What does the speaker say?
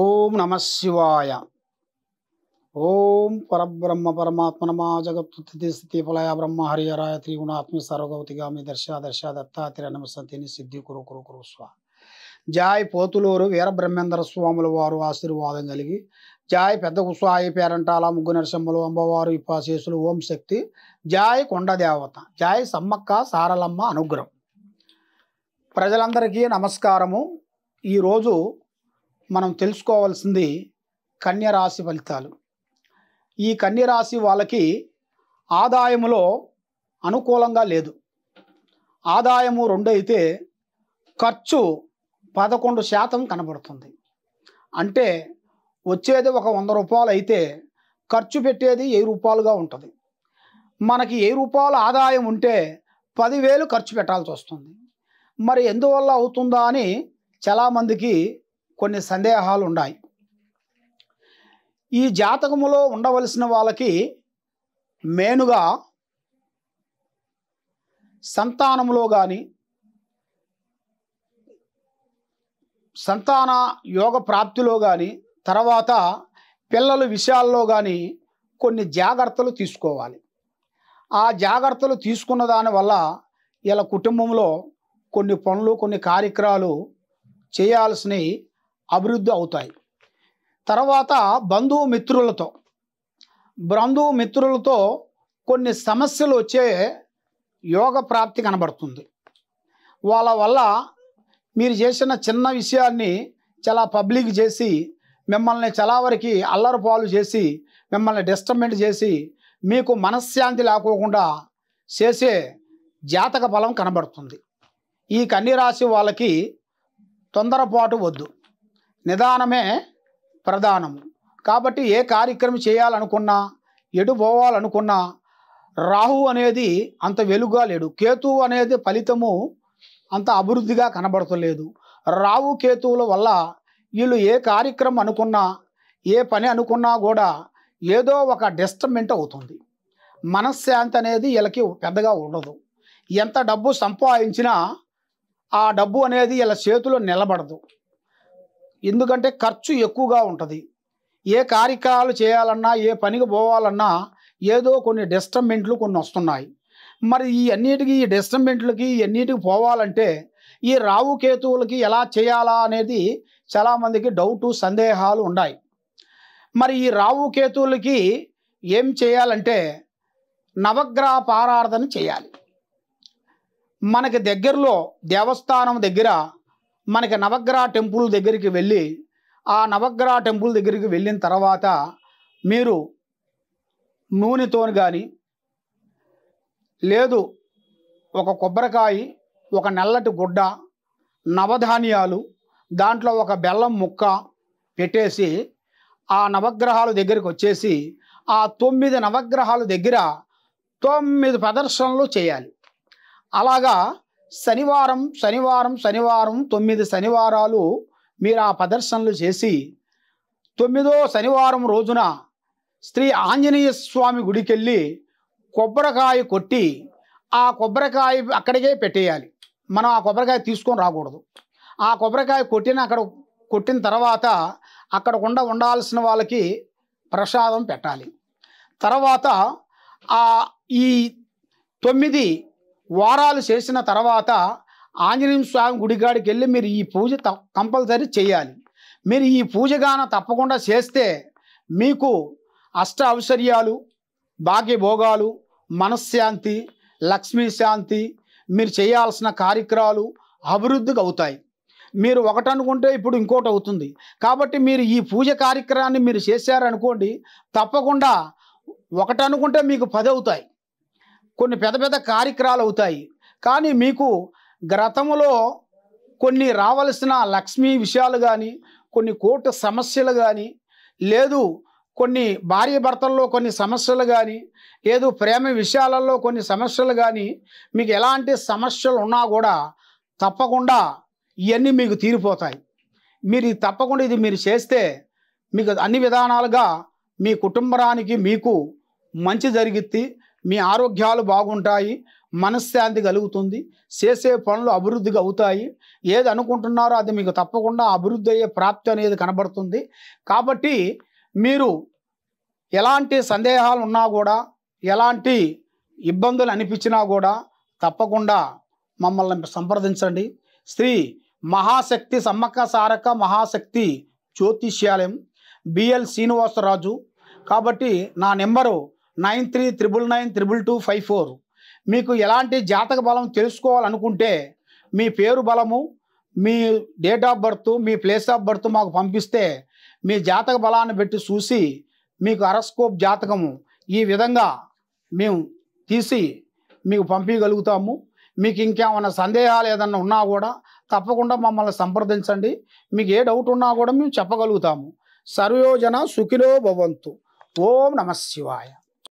ఓం నమ శివాయ ఓం పరబ్రహ్మ పరమాత్మ నమా జగత్తి స్థితి ఫలయ బ్రహ్మ హరిహరాయ త్రిగుణాత్మ గామి దర్శ దర్శ దత్తాత్రి నమసతిని సిద్ధి కురు కురు కురు స్వామి జాయ్ పోతులూరు వీరబ్రహ్మేంద్ర స్వాముల వారు ఆశీర్వాదం కలిగి జాయ్ పెద్ద కుస్వాయి పేరంటాల ముగ్గు నరసింహులు అమ్మవారు ఇప్పాశేషులు ఓం శక్తి జాయ్ దేవత జాయ్ సమ్మక్క సారలమ్మ అనుగ్రహం ప్రజలందరికీ నమస్కారము ఈరోజు మనం తెలుసుకోవాల్సింది కన్యరాశి ఫలితాలు ఈ కన్యరాశి వాళ్ళకి ఆదాయములో అనుకూలంగా లేదు ఆదాయము రెండు అయితే ఖర్చు పదకొండు శాతం కనబడుతుంది అంటే వచ్చేది ఒక వంద రూపాయలు అయితే ఖర్చు పెట్టేది ఏ రూపాయలుగా ఉంటుంది మనకి ఏ రూపాయలు ఆదాయం ఉంటే పదివేలు ఖర్చు పెట్టాల్సి వస్తుంది మరి ఎందువల్ల అవుతుందా అని చాలామందికి కొన్ని సందేహాలు ఉన్నాయి ఈ జాతకములో ఉండవలసిన వాళ్ళకి మెయిన్గా సంతానములో కానీ సంతాన యోగ ప్రాప్తిలో కానీ తర్వాత పిల్లల విషయాల్లో కానీ కొన్ని జాగ్రత్తలు తీసుకోవాలి ఆ జాగ్రత్తలు తీసుకున్న దానివల్ల ఇలా కుటుంబంలో కొన్ని పనులు కొన్ని కార్యక్రమాలు చేయాల్సినవి అభివృద్ధి అవుతాయి తర్వాత బంధుమిత్రులతో బంధుమిత్రులతో కొన్ని సమస్యలు వచ్చే యోగ ప్రాప్తి కనబడుతుంది వాళ్ళ వల్ల మీరు చేసిన చిన్న విషయాన్ని చాలా పబ్లిక్ చేసి మిమ్మల్ని చాలా అల్లరి పాలు చేసి మిమ్మల్ని డిస్టర్బెంట్ చేసి మీకు మనశ్శాంతి లేకోకుండా చేసే జాతక బలం కనబడుతుంది ఈ కన్యరాశి వాళ్ళకి తొందరపాటు వద్దు నిదానమే ప్రధానము కాబట్టి ఏ కార్యక్రమం చేయాలనుకున్నా ఎటు పోవాలనుకున్నా రాహు అనేది అంత వెలుగుగా లేడు కేతు అనేది ఫలితము అంత అభివృద్ధిగా కనబడతలేదు రావు కేతువుల వల్ల వీళ్ళు ఏ కార్యక్రమం అనుకున్నా ఏ పని అనుకున్నా కూడా ఏదో ఒక డిస్టర్మెంట్ అవుతుంది మనశ్శాంతి అనేది వీళ్ళకి పెద్దగా ఉండదు ఎంత డబ్బు సంపాదించినా ఆ డబ్బు అనేది వీళ్ళ చేతిలో నిలబడదు ఎందుకంటే ఖర్చు ఎక్కువగా ఉంటుంది ఏ కార్యక్రమాలు చేయాలన్నా ఏ పనికి పోవాలన్నా ఏదో కొన్ని డిస్టర్బెంట్లు కొన్ని వస్తున్నాయి మరి ఈ అన్నిటికీ ఈ డిస్టర్బెంట్లకి ఇవన్నిటికి పోవాలంటే ఈ రావు కేతువులకి ఎలా చేయాలా అనేది చాలామందికి డౌటు సందేహాలు ఉన్నాయి మరి ఈ రావు కేతువులకి ఏం చేయాలంటే నవగ్రహ పారార్థన చేయాలి మనకి దగ్గరలో దేవస్థానం దగ్గర మనకి నవగ్రహ టెంపుల్ దగ్గరికి వెళ్ళి ఆ నవగ్రహ టెంపుల్ దగ్గరికి వెళ్ళిన తర్వాత మీరు నూనెతో కానీ లేదు ఒక కొబ్బరికాయ ఒక నల్లటి గుడ్డ నవధాన్యాలు దాంట్లో ఒక బెల్లం ముక్క పెట్టేసి ఆ నవగ్రహాల దగ్గరికి వచ్చేసి ఆ తొమ్మిది నవగ్రహాల దగ్గర తొమ్మిది ప్రదర్శనలు చేయాలి అలాగా శనివారం శనివారం శనివారం తొమ్మిది శనివారాలు మీరు ఆ ప్రదర్శనలు చేసి తొమ్మిదో శనివారం రోజున శ్రీ ఆంజనేయ స్వామి గుడికెళ్ళి కొబ్బరికాయ కొట్టి ఆ కొబ్బరికాయ అక్కడికే పెట్టేయాలి మనం ఆ కొబ్బరికాయ తీసుకొని రాకూడదు ఆ కొబ్బరికాయ కొట్టిన అక్కడ కొట్టిన తర్వాత అక్కడ ఉండ ఉండాల్సిన వాళ్ళకి ప్రసాదం పెట్టాలి తర్వాత ఈ తొమ్మిది వారాలు చేసిన తర్వాత ఆంజనేయ స్వామి గుడిగాడికి వెళ్ళి మీరు ఈ పూజ కంపల్సరీ చేయాలి మీరు ఈ పూజగాన తప్పకుండా చేస్తే మీకు అష్ట ఔశ్వర్యాలు భాగ్యభోగాలు మనశ్శాంతి లక్ష్మీ శాంతి మీరు చేయాల్సిన కార్యక్రమాలు అభివృద్ధికి అవుతాయి మీరు ఒకటి అనుకుంటే ఇప్పుడు ఇంకోటి అవుతుంది కాబట్టి మీరు ఈ పూజ కార్యక్రమాన్ని మీరు చేశారనుకోండి తప్పకుండా ఒకటి అనుకుంటే మీకు పది అవుతాయి కొన్ని పెద్ద పెద్ద కార్యక్రమాలు అవుతాయి కానీ మీకు గతంలో కొన్ని రావలసిన లక్ష్మీ విషయాలు కానీ కొన్ని కోర్టు సమస్యలు కానీ లేదు కొన్ని భార్య భర్తల్లో కొన్ని సమస్యలు కానీ లేదు ప్రేమ విషయాలలో కొన్ని సమస్యలు కానీ మీకు ఎలాంటి సమస్యలు ఉన్నా కూడా తప్పకుండా ఇవన్నీ మీకు తీరిపోతాయి మీరు తప్పకుండా ఇది మీరు చేస్తే మీకు అన్ని విధానాలుగా మీ కుటుంబానికి మీకు మంచి జరిగిద్ది మీ ఆరోగ్యాలు బాగుంటాయి మనశ్శాంతి కలుగుతుంది చేసే పనులు అభివృద్ధిగా అవుతాయి ఏది అనుకుంటున్నారో అది మీకు తప్పకుండా అభివృద్ధి అయ్యే ప్రాప్తి అనేది కనబడుతుంది కాబట్టి మీరు ఎలాంటి సందేహాలు ఉన్నా కూడా ఎలాంటి ఇబ్బందులు అనిపించినా కూడా తప్పకుండా మమ్మల్ని సంప్రదించండి శ్రీ మహాశక్తి సమ్మక్క సారక మహాశక్తి జ్యోతిష్యాలయం బిఎల్ శ్రీనివాసరాజు కాబట్టి నా number nine three triple nine triple two five four మీకు ఎలాంటి జాతక బలం తెలుసుకోవాలనుకుంటే మీ పేరు బలము మీ డేట్ ఆఫ్ బర్త్ మీ ప్లేస్ ఆఫ్ బర్త్ మాకు పంపిస్తే మీ జాతక బలాన్ని పెట్టి చూసి మీకు అరస్కోప్ జాతకము ఈ విధంగా మేము తీసి మీకు పంపించగలుగుతాము మీకు ఇంకేమైనా సందేహాలు ఏదన్నా ఉన్నా కూడా తప్పకుండా మమ్మల్ని సంప్రదించండి మీకు ఏ డౌట్ ఉన్నా కూడా మేము చెప్పగలుగుతాము సర్వయోజన సుఖిలో భవంతు ఓం నమ శివాయ